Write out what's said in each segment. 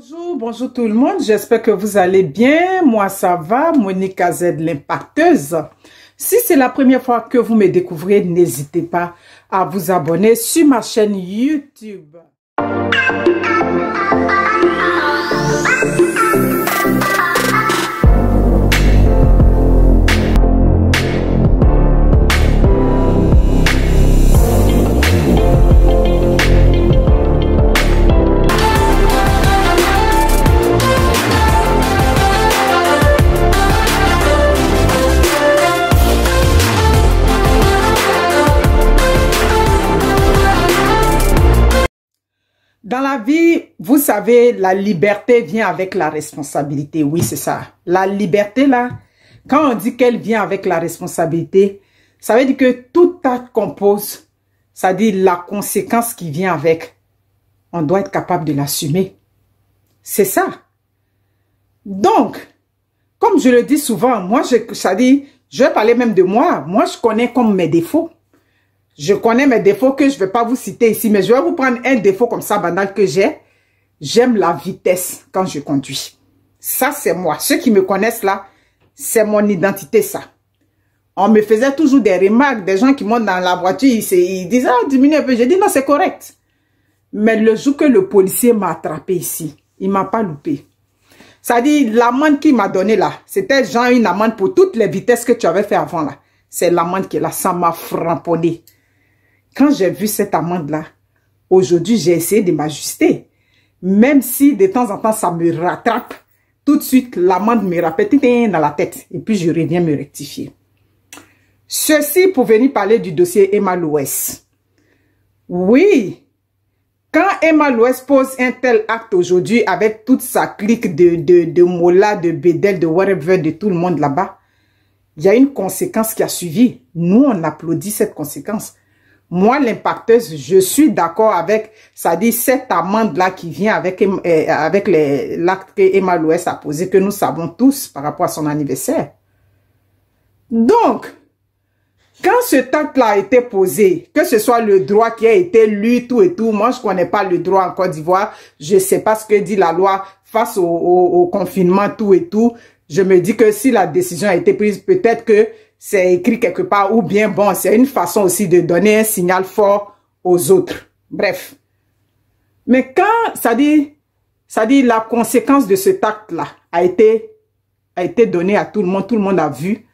Bonjour, bonjour tout le monde. J'espère que vous allez bien. Moi, ça va. Monique Z, l'impacteuse. Si c'est la première fois que vous me découvrez, n'hésitez pas à vous abonner sur ma chaîne YouTube. Dans la vie, vous savez, la liberté vient avec la responsabilité. Oui, c'est ça. La liberté, là, quand on dit qu'elle vient avec la responsabilité, ça veut dire que tout acte qu'on pose, ça dire la conséquence qui vient avec, on doit être capable de l'assumer. C'est ça. Donc, comme je le dis souvent, moi, je, ça dit, je vais parler même de moi. Moi, je connais comme mes défauts. Je connais mes défauts que je ne vais pas vous citer ici, mais je vais vous prendre un défaut comme ça banal que j'ai. J'aime la vitesse quand je conduis. Ça, c'est moi. Ceux qui me connaissent là, c'est mon identité, ça. On me faisait toujours des remarques, des gens qui montent dans la voiture, ils, ils disent « Ah, diminue un peu ». J'ai dit, Non, c'est correct ». Mais le jour que le policier m'a attrapé ici, il m'a pas loupé. Ça dit, l'amende qu'il m'a donnée là, c'était genre une amende pour toutes les vitesses que tu avais fait avant là. C'est l'amende qui est là, ça m'a framponné. Quand j'ai vu cette amende-là, aujourd'hui, j'ai essayé de m'ajuster. Même si de temps en temps, ça me rattrape, tout de suite, l'amende me rappelle dans la tête. Et puis, je reviens me rectifier. Ceci pour venir parler du dossier Emma Louès. Oui, quand Emma Louès pose un tel acte aujourd'hui avec toute sa clique de, de, de Mola, de Bedel, de whatever, de tout le monde là-bas, il y a une conséquence qui a suivi. Nous, on applaudit cette conséquence. Moi, l'impacteuse, je suis d'accord avec, ça dit, cette amende-là qui vient avec, euh, avec l'acte que Emma Louès a posé, que nous savons tous par rapport à son anniversaire. Donc, quand ce acte-là a été posé, que ce soit le droit qui a été lu, tout et tout, moi, je connais pas le droit en Côte d'Ivoire, je sais pas ce que dit la loi face au, au confinement, tout et tout, je me dis que si la décision a été prise, peut-être que c'est écrit quelque part, ou bien bon, c'est une façon aussi de donner un signal fort aux autres. Bref. Mais quand, ça dit, ça dit, la conséquence de cet acte-là a été, a été donnée à tout le monde, tout le monde a vu.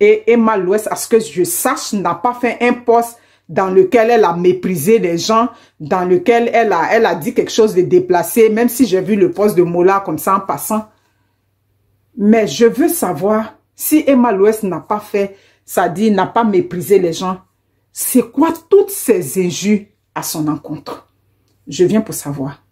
Et Emma Louest, à ce que je sache, n'a pas fait un poste dans lequel elle a méprisé les gens, dans lequel elle a, elle a dit quelque chose de déplacé, même si j'ai vu le poste de Mola comme ça en passant. Mais je veux savoir, si Emma Louest n'a pas fait, ça dit, n'a pas méprisé les gens, c'est quoi toutes ces injures à son encontre Je viens pour savoir.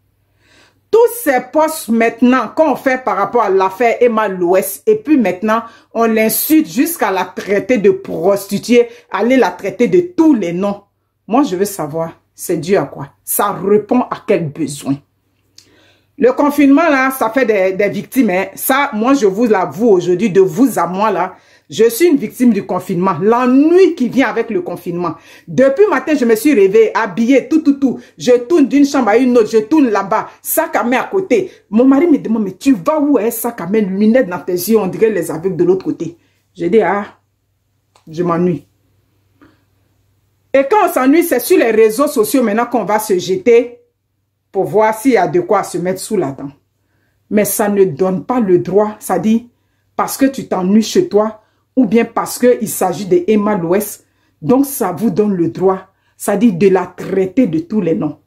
Tous ces postes maintenant qu'on fait par rapport à l'affaire Emma Louest et puis maintenant on l'insulte jusqu'à la traiter de prostituée, aller la traiter de tous les noms. Moi je veux savoir, c'est dû à quoi Ça répond à quel besoin le confinement, là, ça fait des, victimes. Hein. Ça, moi, je vous l'avoue aujourd'hui, de vous à moi, là, je suis une victime du confinement. L'ennui qui vient avec le confinement. Depuis matin, je me suis réveillée, habillée, tout, tout, tout. Je tourne d'une chambre à une autre, je tourne là-bas, sac à main à côté. Mon mari me demande, mais tu vas où hein, sac à main, lunettes dans tes yeux, on dirait les aveugles de l'autre côté. Je dis, ah, je m'ennuie. Et quand on s'ennuie, c'est sur les réseaux sociaux maintenant qu'on va se jeter pour voir s'il y a de quoi se mettre sous la dent. Mais ça ne donne pas le droit, ça dit, parce que tu t'ennuies chez toi, ou bien parce qu'il s'agit de Emma Louest, donc ça vous donne le droit, ça dit de la traiter de tous les noms.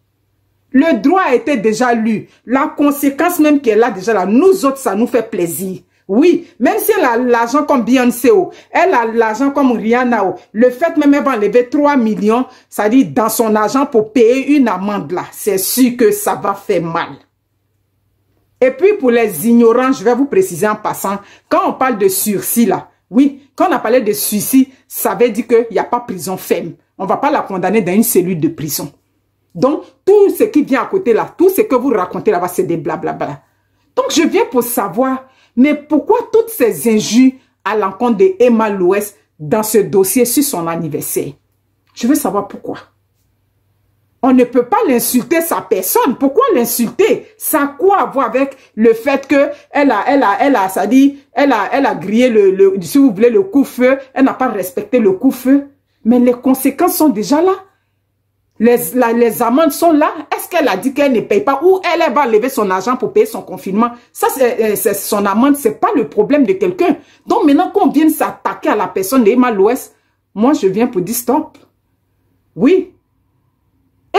Le droit a été déjà lu, la conséquence même qu'elle a déjà là, nous autres, ça nous fait plaisir. Oui, même si elle a l'argent comme Beyoncé, oh, elle a l'argent comme Rihanna, oh, le fait même elle va enlever 3 millions, ça dit dans son argent pour payer une amende là, c'est sûr que ça va faire mal. Et puis pour les ignorants, je vais vous préciser en passant, quand on parle de sursis là, oui, quand on a parlé de sursis, ça veut dire qu'il n'y a pas prison ferme. On ne va pas la condamner dans une cellule de prison. Donc, tout ce qui vient à côté là, tout ce que vous racontez là-bas, c'est des blablabla. Donc, je viens pour savoir, mais pourquoi toutes ces injures à l'encontre de Emma dans ce dossier sur son anniversaire Je veux savoir pourquoi. On ne peut pas l'insulter sa personne. Pourquoi l'insulter Ça a quoi à voir avec le fait que elle a, elle a, elle a, ça dit, elle a, elle a grillé le, le si vous voulez, le coup feu. Elle n'a pas respecté le coup feu. Mais les conséquences sont déjà là. Les, amendes sont là. Est-ce qu'elle a dit qu'elle ne paye pas ou elle, va lever son argent pour payer son confinement Ça, euh, euh, c'est son amende, c'est pas le problème de quelqu'un. Donc maintenant qu'on vient s'attaquer à la personne d'Emma Louest, moi je viens pour dire stop. Oui.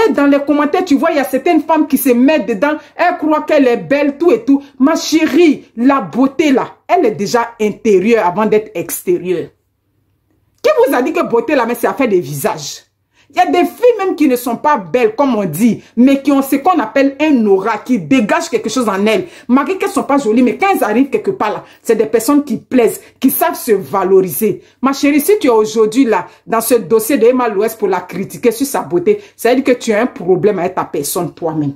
Et dans les commentaires, tu vois, il y a certaines femmes qui se mettent dedans. Elles croient qu'elle est belle, tout et tout. Ma chérie, la beauté là, elle est déjà intérieure avant d'être extérieure. Qui vous a dit que beauté là, mais c'est affaire des visages il y a des filles même qui ne sont pas belles, comme on dit, mais qui ont ce qu'on appelle un aura, qui dégage quelque chose en elles. Malgré qu'elles ne sont pas jolies, mais quand elles arrivent quelque part là, c'est des personnes qui plaisent, qui savent se valoriser. Ma chérie, si tu es aujourd'hui là, dans ce dossier de Emma Louest pour la critiquer sur sa beauté, ça veut dire que tu as un problème avec ta personne toi-même.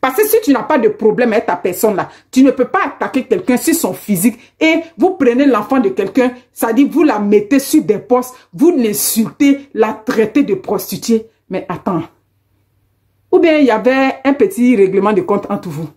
Parce que si tu n'as pas de problème avec ta personne là, tu ne peux pas attaquer quelqu'un sur son physique et vous prenez l'enfant de quelqu'un, ça dit vous la mettez sur des postes, vous l'insultez, la traitez de prostituée. Mais attends. Ou bien il y avait un petit règlement de compte entre vous.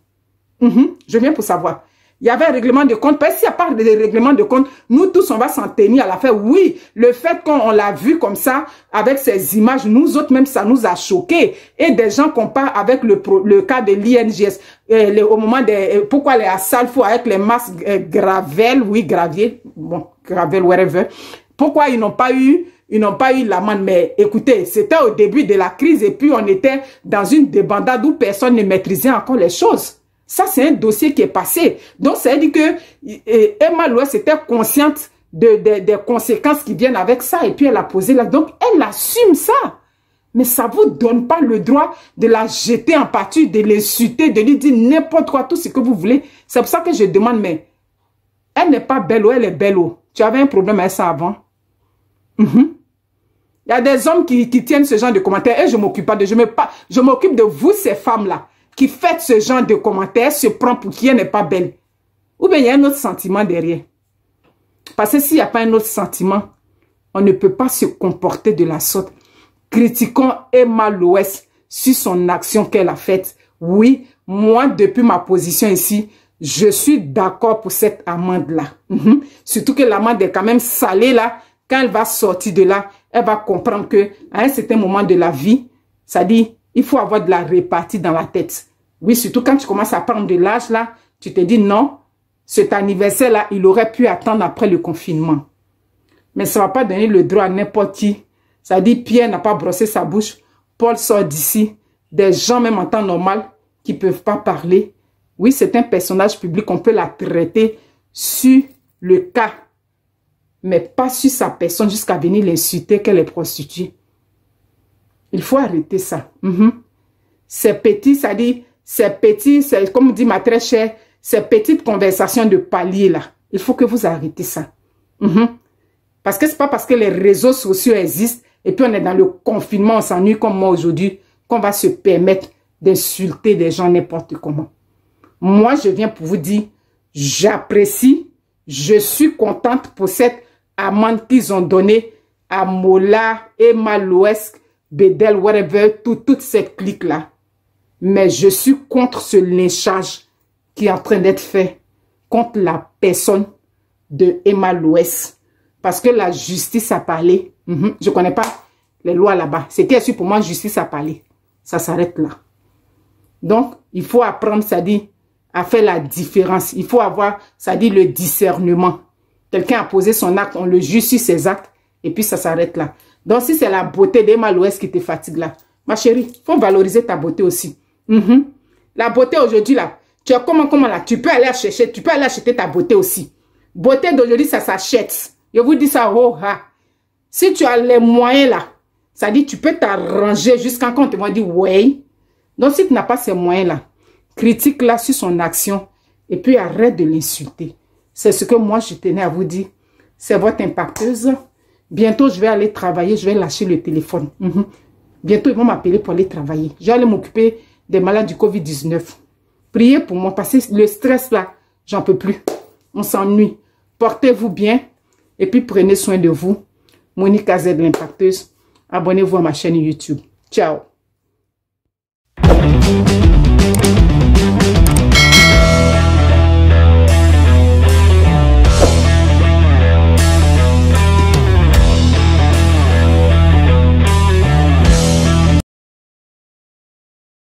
Mhm. Je viens pour savoir. Il y avait un règlement de compte. Parce qu'il n'y a pas de règlement de compte, nous tous, on va s'en tenir à la fin. Oui, le fait qu'on l'a vu comme ça, avec ces images, nous autres, même, ça nous a choqué. Et des gens comparent avec le, le cas de l'INGS. Euh, au moment des... Euh, pourquoi les assalfo avec les masques euh, Gravel, oui, Gravier, bon, Gravel, whatever. Pourquoi ils n'ont pas eu ils n'ont pas eu l'amende. Mais écoutez, c'était au début de la crise et puis on était dans une débandade où personne ne maîtrisait encore les choses. Ça, c'est un dossier qui est passé. Donc, ça veut dire que Emma Louès était consciente des conséquences qui viennent avec ça. Et puis, elle a posé là. Donc, elle assume ça. Mais ça vous donne pas le droit de la jeter en pâture, de l'insulter, de lui dire n'importe quoi, tout ce que vous voulez. C'est pour ça que je demande, mais elle n'est pas belle, elle est belle. Tu avais un problème avec ça avant. Mhm. Il y a des hommes qui, tiennent ce genre de commentaires. Et je m'occupe pas de, je m'occupe de vous, ces femmes-là qui fait ce genre de commentaires se prend pour qui elle n'est pas belle. Ou bien il y a un autre sentiment derrière. Parce que s'il n'y a pas un autre sentiment, on ne peut pas se comporter de la sorte. Critiquons Emma Loès sur son action qu'elle a faite. Oui, moi, depuis ma position ici, je suis d'accord pour cette amende-là. Mhm. Surtout que l'amende est quand même salée là. Quand elle va sortir de là, elle va comprendre que à un certain moment de la vie, ça dit, il faut avoir de la répartie dans la tête. Oui, surtout quand tu commences à prendre de l'âge, là, tu te dis non, cet anniversaire-là, il aurait pu attendre après le confinement. Mais ça ne va pas donner le droit à n'importe qui. Ça dit, Pierre n'a pas brossé sa bouche. Paul sort d'ici. Des gens, même en temps normal, qui ne peuvent pas parler. Oui, c'est un personnage public. On peut la traiter sur le cas. Mais pas sur sa personne jusqu'à venir l'insulter qu'elle est prostituée. Il faut arrêter ça. Mhm. Ces petits C'est petit, ça dit, c'est petit, c'est comme dit ma très chère, ces petites conversations de palier là. Il faut que vous arrêtez ça. Mhm. Parce que ce n'est pas parce que les réseaux sociaux existent et puis on est dans le confinement, on s'ennuie comme moi aujourd'hui, qu'on va se permettre d'insulter des gens n'importe comment. Moi, je viens pour vous dire, j'apprécie, je suis contente pour cette amende qu'ils ont donnée à Mola et Malouesque Bedel, whatever, tout, toute cette clique-là. Mais je suis contre ce lynchage qui est en train d'être fait contre la personne de Emma Louès. Parce que la justice a parlé. Mhm. Je ne connais pas les lois là-bas. C'est qu'elle suit pour moi, justice a parlé. Ça s'arrête là. Donc, il faut apprendre, ça dit, à faire la différence. Il faut avoir, ça dit, le discernement. Quelqu'un a posé son acte, on le juge sur ses actes, et puis ça s'arrête là. Donc, si c'est la beauté des malouès qui te fatigue là, ma chérie, faut valoriser ta beauté aussi. Mhm. La beauté aujourd'hui là, tu as comment, comment là, tu peux aller chercher, tu peux aller acheter ta beauté aussi. Beauté d'aujourd'hui, ça s'achète. Je vous dis ça, oh, ah. Si tu as les moyens là, ça dit tu peux t'arranger jusqu'à quand Tu te dit dire ouais. Donc si tu n'as pas ces moyens là, critique là sur son action et puis arrête de l'insulter. C'est ce que moi je tenais à vous dire. C'est votre impacteuse. Bientôt, je vais aller travailler, je vais lâcher le téléphone. Mhm. Bientôt, ils vont m'appeler pour aller travailler. Je vais aller m'occuper des malades du Covid-19. Priez pour moi, parce que le stress là, j'en peux plus. On s'ennuie. Portez-vous bien et puis prenez soin de vous. Monique AZ, l'impacteuse. Abonnez-vous à ma chaîne YouTube. Ciao.